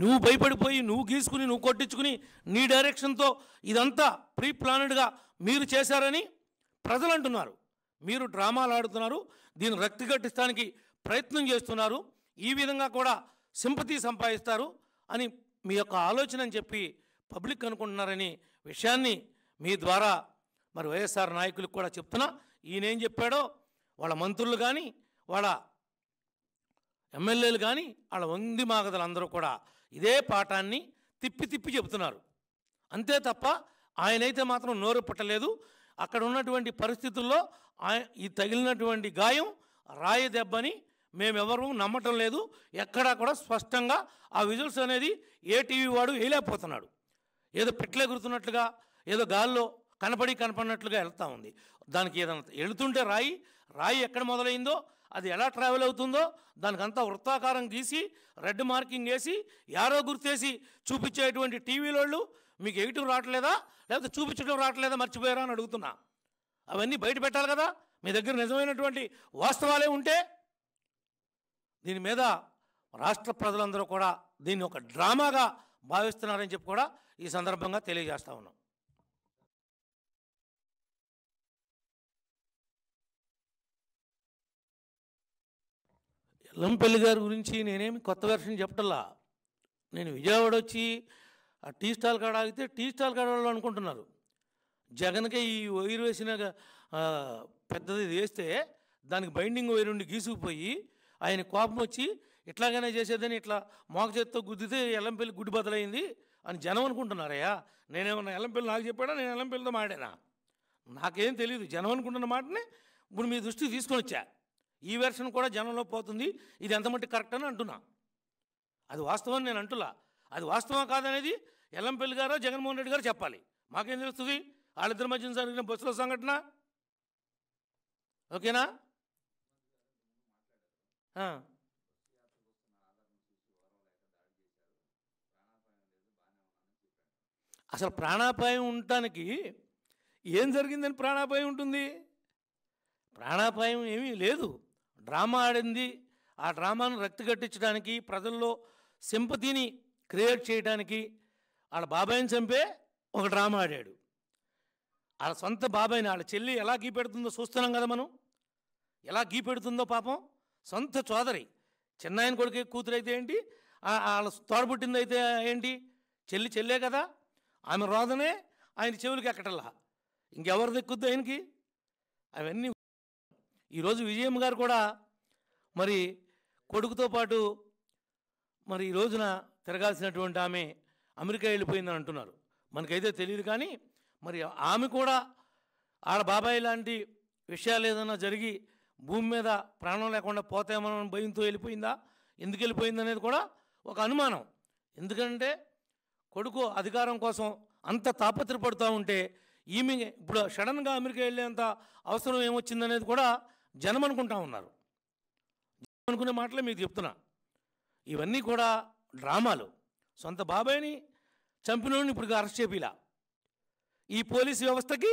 నువ్వు భయపడిపోయి నువ్వు గీసుకుని నువ్వు కొట్టించుకుని నీ డైరెక్షన్తో ఇదంతా ప్రీ ప్లానెడ్గా మీరు చేశారని ప్రజలు అంటున్నారు మీరు డ్రామాలు ఆడుతున్నారు దీన్ని రక్తిగట్టిస్తానికి ప్రయత్నం చేస్తున్నారు ఈ విధంగా కూడా సింపతి సంపాదిస్తారు అని మీ యొక్క ఆలోచన అని చెప్పి పబ్లిక్ అనుకుంటున్నారని విషయాన్ని మీ ద్వారా మరి వైఎస్ఆర్ నాయకులకు కూడా చెప్తున్నా ఈయనేం చెప్పాడో వాళ్ళ మంత్రులు కానీ వాళ్ళ ఎమ్మెల్యేలు కానీ వాళ్ళ వంది మాగదలు అందరూ కూడా ఇదే పాఠాన్ని తిప్పి తిప్పి చెబుతున్నారు అంతే తప్ప ఆయనైతే మాత్రం నోరు పట్టలేదు అక్కడ ఉన్నటువంటి పరిస్థితుల్లో ఈ తగిలినటువంటి గాయం రాయి దెబ్బని మేమెవరూ నమ్మటం లేదు ఎక్కడా కూడా స్పష్టంగా ఆ విజువల్స్ అనేది ఏ టీవీ వాడు వేయలేకపోతున్నాడు ఏదో పెట్టలేగురుతున్నట్లుగా ఏదో గాల్లో కనపడి కనపడినట్లుగా వెళ్తూ ఉంది దానికి ఏదైనా వెళుతుంటే రాయి రాయి ఎక్కడ మొదలైందో అది ఎలా ట్రావెల్ అవుతుందో దానికంతా వృత్తాకారం గీసి రెడ్ మార్కింగ్ వేసి యారో గుర్తేసి చూపించేటువంటి టీవీలోళ్ళు మీకు ఎగిటివ్ రావట్లేదా లేకపోతే చూపించడం రావట్లేదా మర్చిపోయారా అని అడుగుతున్నా అవన్నీ బయట పెట్టాలి కదా మీ దగ్గర నిజమైనటువంటి వాస్తవాలే ఉంటే దీని మీద రాష్ట్ర ప్రజలందరూ కూడా దీన్ని ఒక డ్రామాగా భావిస్తున్నారని చెప్పి కూడా ఈ సందర్భంగా తెలియజేస్తా ఉన్నాం ఎల్లంపల్లి గారి గురించి నేనేమి కొత్త వెర్షన్ చెప్పటల్లా నేను విజయవాడ వచ్చి ఆ టీ స్టాల్ కాడ ఆగితే టీ స్టాల్ కాడ వాళ్ళు అనుకుంటున్నారు జగన్కే ఈ వైర్ వేసిన పెద్దది వేస్తే దానికి బైండింగ్ వైర్ ఉండి గీసుకుపోయి ఆయన కోపం వచ్చి ఇట్లాగనే చేసేదని ఇట్లా మోక చేత్తో గుద్దితే ఎల్లంపల్లి గుడ్డి బదలైంది అని జనం అనుకుంటున్నారయ్యా నేనేమన్నా ఎల్లంపల్లి నాకు చెప్పాడా నేను ఎల్లంపల్లితో మాడానా నాకేం తెలియదు జనం అనుకుంటున్న మాటని ఇప్పుడు మీ దృష్టికి తీసుకొని వచ్చా ఈ వెర్షన్ కూడా జనంలో పోతుంది ఇది ఎంతమంది కరెక్ట్ అని అంటున్నా అది వాస్తవం నేను అంటులా అది వాస్తవం కాదనేది ఎల్లంపల్లి గారు జగన్మోహన్ రెడ్డి గారు చెప్పాలి మాకేం తెలుస్తుంది వాళ్ళిద్దరి మధ్య జరిగిన బస్సులో సంఘటన ఓకేనా అసలు ప్రాణాపాయం ఉండటానికి ఏం జరిగిందని ప్రాణాపాయం ఉంటుంది ప్రాణాపాయం ఏమీ లేదు డ్రామా ఆడింది ఆ డ్రామాను రక్తిగట్టించడానికి ప్రజల్లో సింపతిని క్రియేట్ చేయడానికి వాళ్ళ బాబాయిని చంపే ఒక డ్రామా ఆడాడు వాళ్ళ సొంత బాబాయిని వాళ్ళ చెల్లి ఎలా గీపెడుతుందో చూస్తున్నాం కదా మనం ఎలా గీపెడుతుందో పాపం సొంత చోదరి చిన్నాయన కొడుకు కూతురు అయితే ఏంటి వాళ్ళ తోడబుట్టింది అయితే ఏంటి చెల్లి చెల్లే కదా ఆమె రోదనే ఆయన చెవులకి ఎక్కటల్లా ఇంకెవరు దిక్కుద్దు ఆయనకి అవన్నీ ఈరోజు విజయం గారు కూడా మరి కొడుకుతో పాటు మరి ఈ రోజున తిరగాల్సినటువంటి ఆమె అమెరికా వెళ్ళిపోయిందని అంటున్నారు మనకైతే తెలియదు కానీ మరి ఆమె కూడా ఆడ బాబాయ్ లాంటి విషయాలు ఏదైనా జరిగి భూమి మీద ప్రాణం లేకుండా పోతేమో భయంతో వెళ్ళిపోయిందా ఎందుకు వెళ్ళిపోయింది అనేది కూడా ఒక అనుమానం ఎందుకంటే కొడుకు అధికారం కోసం అంత తాపత్రపడుతూ ఉంటే ఈమె ఇప్పుడు సడన్గా అమెరికా వెళ్ళేంత అవసరం ఏమొచ్చిందనేది కూడా జనం అనుకుంటా ఉన్నారు జనం అనుకునే మాటలే మీకు చెప్తున్నా ఇవన్నీ కూడా డ్రామాలు సొంత బాబాయ్ని చంపిన ఇప్పుడు అరెస్ట్ చేపిలా ఈ పోలీసు వ్యవస్థకి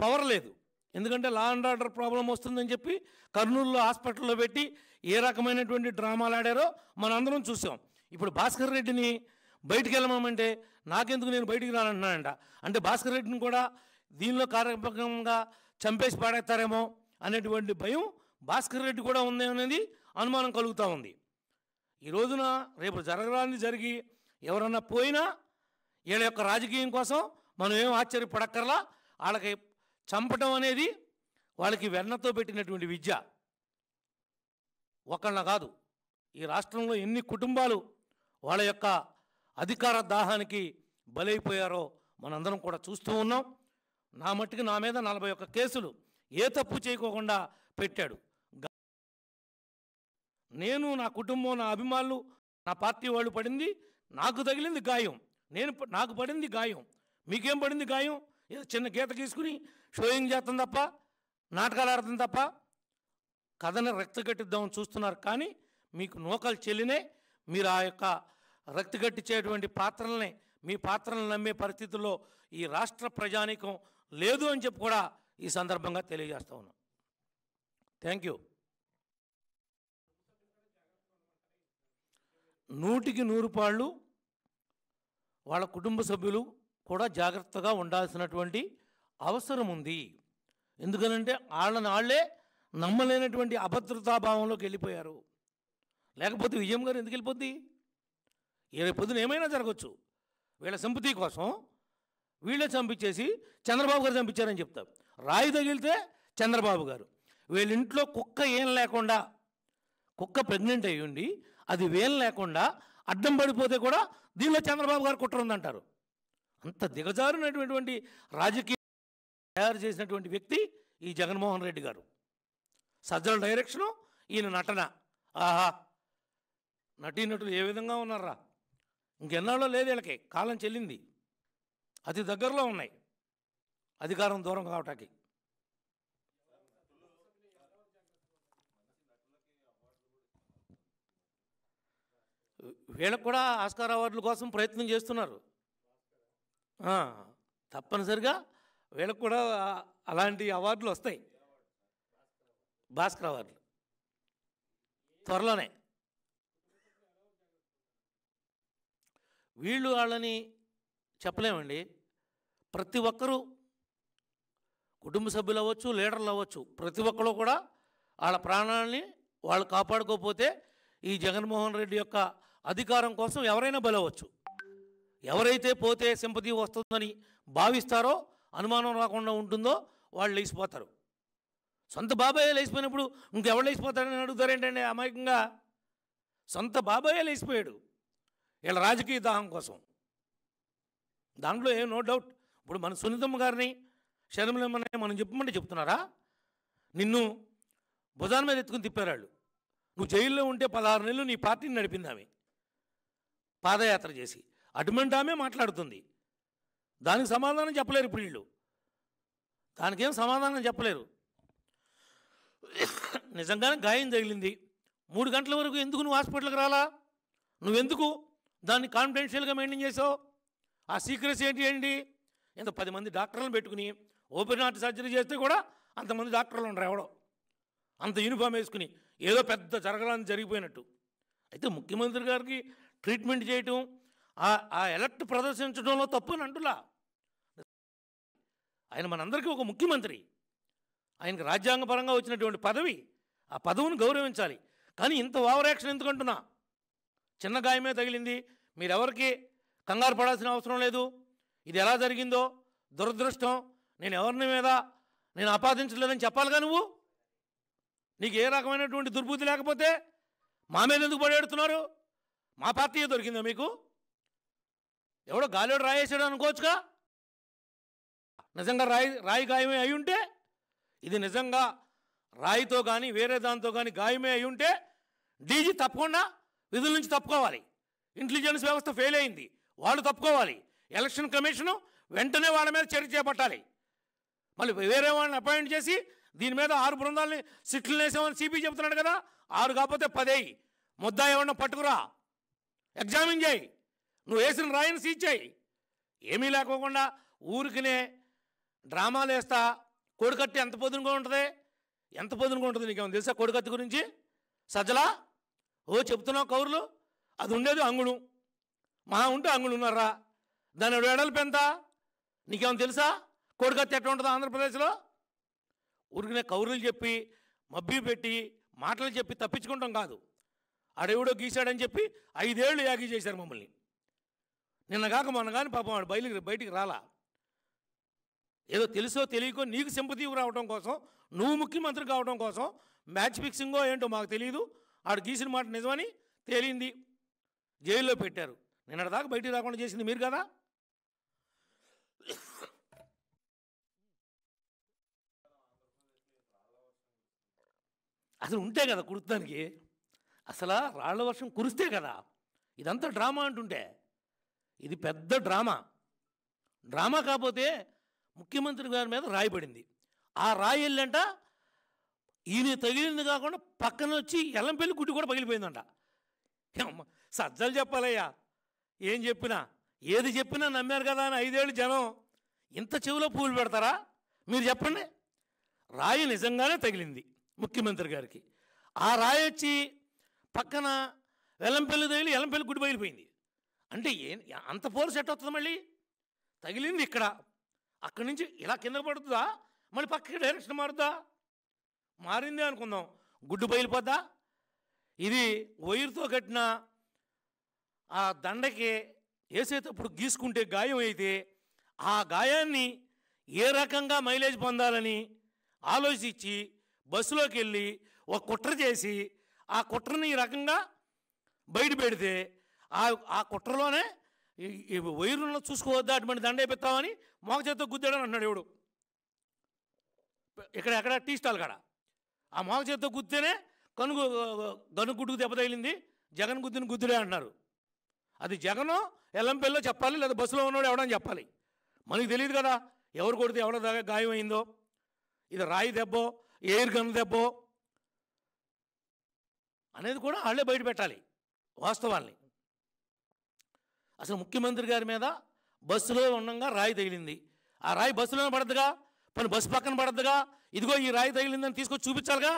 పవర్ లేదు ఎందుకంటే లా అండ్ ఆర్డర్ ప్రాబ్లం వస్తుందని చెప్పి కర్నూలులో హాస్పిటల్లో పెట్టి ఏ రకమైనటువంటి డ్రామాలు ఆడారో మనందరం చూసాం ఇప్పుడు భాస్కర్ రెడ్డిని బయటికి వెళ్ళమంటే నాకెందుకు నేను బయటికి రానంటున్నానంట అంటే భాస్కర్ రెడ్డిని కూడా దీనిలో కార్యక్రమంగా చంపేసి పాడేస్తారేమో అనేటువంటి భయం భాస్కర్ రెడ్డి కూడా ఉంది అనేది అనుమానం కలుగుతూ ఉంది ఈ రోజున రేపు జరగరాని జరిగి ఎవరన్నా పోయినా వీళ్ళ యొక్క రాజకీయం కోసం మనం ఏం ఆశ్చర్యపడక్కర్లా వాళ్ళకి చంపటం అనేది వాళ్ళకి వెన్నతో పెట్టినటువంటి విద్య ఒకళ్ళ కాదు ఈ రాష్ట్రంలో ఎన్ని కుటుంబాలు వాళ్ళ యొక్క అధికార దాహానికి బలైపోయారో మనందరం కూడా చూస్తూ ఉన్నాం నా మట్టుకు నా మీద నలభై ఒక్క కేసులు ఏ తప్పు చేయకోకుండా పెట్టాడు నేను నా కుటుంబం నా అభిమానులు నా పార్టీ వాళ్ళు పడింది నాకు తగిలింది గాయం నేను నాకు పడింది గాయం మీకేం పడింది గాయం ఏదో చిన్న గీత గీసుకుని షోయింగ్ చేస్తాం తప్ప నాటకాలు ఆడతాం తప్ప కథని రక్తగట్టిద్దామని చూస్తున్నారు కానీ మీకు నూకలు చెల్లినే మీరు ఆ యొక్క రక్తగట్టించేటువంటి పాత్రల్ని మీ పాత్రలను నమ్మే పరిస్థితుల్లో ఈ రాష్ట్ర ప్రజానీకం లేదు అని చెప్పి కూడా ఈ సందర్భంగా తెలియజేస్తా ఉన్నాం థ్యాంక్ యూ నూటికి నూరు పాళ్ళు వాళ్ళ కుటుంబ సభ్యులు కూడా జాగ్రత్తగా ఉండాల్సినటువంటి అవసరం ఉంది ఎందుకనంటే వాళ్ళని వాళ్ళే నమ్మలేనటువంటి అభద్రతాభావంలోకి వెళ్ళిపోయారు లేకపోతే విజయం గారు ఎందుకు వెళ్ళిపోద్ది ఇరవై పొద్దున ఏమైనా జరగచ్చు వీళ్ళ సంపతి కోసం వీళ్ళే చంపించేసి చంద్రబాబు గారు చంపించారని చెప్తారు రాయి తగిలితే చంద్రబాబు గారు వీళ్ళింట్లో కుక్క ఏం లేకుండా కుక్క ప్రెగ్నెంట్ అయ్యుండి అది వేలు లేకుండా అడ్డం పడిపోతే కూడా దీనిలో చంద్రబాబు గారు కుట్ర ఉందంటారు అంత దిగజారినటువంటి రాజకీయ తయారు చేసినటువంటి వ్యక్తి ఈ జగన్మోహన్ రెడ్డి గారు సజ్జల డైరెక్షను ఈయన నటన ఆహా నటీనటులు ఏ విధంగా ఉన్నారా ఇంకెన్నాళ్ళో లేదు వీళ్ళకి కాలం చెల్లింది అతి దగ్గరలో ఉన్నాయి అధికారం దూరం కావటానికి వీళ్ళకు కూడా ఆస్కార్ అవార్డుల కోసం ప్రయత్నం చేస్తున్నారు తప్పనిసరిగా వీళ్ళకు కూడా అలాంటి అవార్డులు వస్తాయి భాస్కర్ అవార్డులు త్వరలోనే వీళ్ళు వాళ్ళని చెప్పలేమండి ప్రతి ఒక్కరూ కుటుంబ సభ్యులు అవ్వచ్చు లీడర్లు అవ్వచ్చు ప్రతి ఒక్కరు కూడా వాళ్ళ ప్రాణాలని వాళ్ళు కాపాడుకోకపోతే ఈ జగన్మోహన్ రెడ్డి యొక్క అధికారం కోసం ఎవరైనా బలవచ్చు ఎవరైతే పోతే సింపతి వస్తుందని భావిస్తారో అనుమానం రాకుండా ఉంటుందో వాళ్ళు లేచిపోతారు సొంత బాబాయే లేచిపోయినప్పుడు ఇంకెవరు లేచిపోతాడని అడుగుతారేంటండి అమాయకంగా సొంత బాబాయే లేచిపోయాడు వీళ్ళ రాజకీయ దాహం కోసం దాంట్లో ఏ నో డౌట్ ఇప్పుడు మన సునీతమ్మ గారిని క్షణంలోమనే మనం చెప్పమంటే చెప్తున్నారా నిన్ను భుజాన మీద ఎత్తుకుని తిప్పారాళ్ళు నువ్వు జైల్లో ఉంటే పదహారు నెలలు నీ పార్టీని నడిపింది పాదయాత్ర చేసి అటుమంటామే ఆమె మాట్లాడుతుంది దానికి సమాధానం చెప్పలేరు ఇప్పుడు వీళ్ళు దానికేం సమాధానం చెప్పలేరు నిజంగానే గాయం తగిలింది మూడు గంటల వరకు ఎందుకు నువ్వు హాస్పిటల్కి రాలా నువ్వెందుకు దాన్ని కాన్ఫిడెన్షియల్గా మెయింటైన్ చేసావు ఆ సీక్రెసీ ఏంటి ఏంటి ఇంత పది మంది డాక్టర్లను పెట్టుకుని ఓపెన్ హార్ట్ సర్జరీ చేస్తే కూడా అంతమంది డాక్టర్లు ఉండరు ఎవడో అంత యూనిఫామ్ వేసుకుని ఏదో పెద్ద జరగడానికి జరిగిపోయినట్టు అయితే ముఖ్యమంత్రి గారికి ట్రీట్మెంట్ చేయటం ఆ ఎలక్ట్ ప్రదర్శించడంలో తప్పు అని అంటులా ఆయన మనందరికీ ఒక ముఖ్యమంత్రి ఆయనకు రాజ్యాంగపరంగా వచ్చినటువంటి పదవి ఆ పదవిని గౌరవించాలి కానీ ఇంత ఓవరాక్షన్ ఎందుకంటున్నా చిన్న గాయమే తగిలింది మీరెవరికి కంగారు పడాల్సిన అవసరం లేదు ఇది ఎలా జరిగిందో దురదృష్టం నేను ఎవరిని మీద నేను ఆపాదించలేదని చెప్పాలిగా నువ్వు నీకు ఏ రకమైనటువంటి దుర్బుద్ధి లేకపోతే మా మీద ఎందుకు పడేడుతున్నారు మా పార్టీ దొరికిందా మీకు ఎవడో గాలివాడు రాయేసాడు అనుకోవచ్చుగా నిజంగా రాయి రాయి గాయమే అయి ఉంటే ఇది నిజంగా రాయితో కానీ వేరే దాంతో కానీ గాయమే అయి ఉంటే డీజీ తప్పకుండా విధుల నుంచి తప్పుకోవాలి ఇంటెలిజెన్స్ వ్యవస్థ ఫెయిల్ అయింది వాళ్ళు తప్పుకోవాలి ఎలక్షన్ కమిషను వెంటనే వాళ్ళ మీద చర్య చేపట్టాలి మళ్ళీ వేరే వాళ్ళని అపాయింట్ చేసి దీని మీద ఆరు బృందాలని సిట్లు వేసామని సిపి చెబుతున్నాడు కదా ఆరు కాకపోతే పదేయి ముద్దా ఏమన్నా పట్టుకురా ఎగ్జామిన్ చేయి నువ్వు వేసిన రాయని సీజ్ చేయి ఏమీ లేకోకుండా ఊరికినే డ్రామాలు వేస్తా కొడుకట్టి ఎంత పొదునుగా ఉంటుంది ఎంత పొదునుగా ఉంటుంది నీకేమో తెలుసా కొడుకత్తి గురించి సజ్జలా ఓ చెప్తున్నావు కౌరులు అది ఉండేది అంగుడు మా ఉంటే అంగుడు ఉన్నారా దాని వెడల్పు ఎంత నీకేమో తెలుసా కోడికత్తి ఎట్లా ఉంటుందో ఆంధ్రప్రదేశ్లో ఉరికిన కౌరులు చెప్పి మబ్బి పెట్టి మాటలు చెప్పి తప్పించుకుంటాం కాదు అడవిడో గీశాడని చెప్పి ఐదేళ్లు యాగి చేశారు మమ్మల్ని నిన్న కాక మొన్న కానీ పాపం వాడు బయలుకి బయటికి రాలా ఏదో తెలుసో తెలియకో నీకు సింపతి రావడం కోసం నువ్వు ముఖ్యమంత్రి కావడం కోసం మ్యాచ్ ఫిక్సింగో ఏంటో మాకు తెలియదు ఆడు గీసిన మాట నిజమని తేలింది జైల్లో పెట్టారు నిన్నటిదాకా బయటికి రాకుండా చేసింది మీరు కదా అసలు ఉంటే కదా కురుతానికి అసలు రాళ్ల వర్షం కురిస్తే కదా ఇదంతా డ్రామా అంటుంటే ఇది పెద్ద డ్రామా డ్రామా కాకపోతే ముఖ్యమంత్రి గారి మీద రాయబడింది ఆ రాయి వెళ్ళంట ఈయన తగిలింది కాకుండా పక్కన వచ్చి ఎల్లంపల్లి గుడ్డి కూడా పగిలిపోయిందంట సజ్జలు చెప్పాలయ్యా ఏం చెప్పినా ఏది చెప్పినా నమ్మారు కదా అని ఐదేళ్ళు జనం ఇంత చెవిలో పూలు పెడతారా మీరు చెప్పండి రాయి నిజంగానే తగిలింది ముఖ్యమంత్రి గారికి ఆ రాయి వచ్చి పక్కన వెలంపల్లి తగిలి ఎలంపల్లి గుడి బయలిపోయింది అంటే ఏ అంత ఫోర్స్ సెట్ అవుతుంది మళ్ళీ తగిలింది ఇక్కడ అక్కడి నుంచి ఇలా కింద పడుతుందా మళ్ళీ పక్కకి డైరెక్షన్ మారుద్దా మారిందే అనుకుందాం గుడ్డు బయలుపోద్దా ఇది వైర్తో కట్టిన ఆ దండకి వేసేటప్పుడు గీసుకుంటే గాయం అయితే ఆ గాయాన్ని ఏ రకంగా మైలేజ్ పొందాలని ఆలోచించి బస్సులోకి వెళ్ళి ఒక కుట్ర చేసి ఆ కుట్రని ఈ రకంగా బయట పెడితే ఆ ఆ కుట్రలోనే వైరులను చూసుకోవద్దా అటువంటి దండ మోక మోగ చేత్తో గుద్దాడని అన్నాడు ఎవడు ఇక్కడ ఎక్కడ టీ స్టాల్ కాడ ఆ మోక చేత్తో గుద్దేనే కనుగు గను దెబ్బ తగిలింది జగన్ గుద్దిని గుద్దులే అంటున్నారు అది జగను ఎల్లంపల్లిలో చెప్పాలి లేదా బస్సులో ఉన్నాడు ఎవడని చెప్పాలి మనకు తెలియదు కదా ఎవరు కొడితే ఎవడ దాకా గాయమైందో ఇది రాయి దెబ్బో ఎయిర్ గన్ దెబ్బో అనేది కూడా వాళ్ళే బయట పెట్టాలి వాస్తవాల్ని అసలు ముఖ్యమంత్రి గారి మీద బస్సులో ఉండగా రాయి తగిలింది ఆ రాయి బస్సులోనే పడద్దుగా పని బస్సు పక్కన పడద్దుగా ఇదిగో ఈ రాయి తగిలిందని తీసుకొచ్చి చూపించాలిగా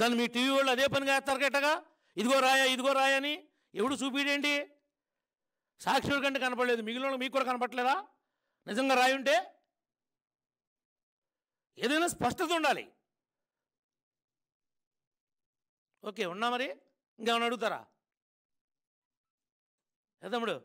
దాన్ని మీ టీవీ వాళ్ళు అదే పనిగా వేస్తారు కట్టగా ఇదిగో రాయా ఇదిగో రాయా అని ఎవడు చూపిడేంటి సాక్షుడి కంటే కనపడలేదు మిగిలిన మీకు కూడా కనపడలేదా నిజంగా రాయి ఉంటే ఏదైనా స్పష్టత ఉండాలి ఓకే ఉన్నా మరి ఇంకేమన్నా అడుగుతారా తమ్ముడు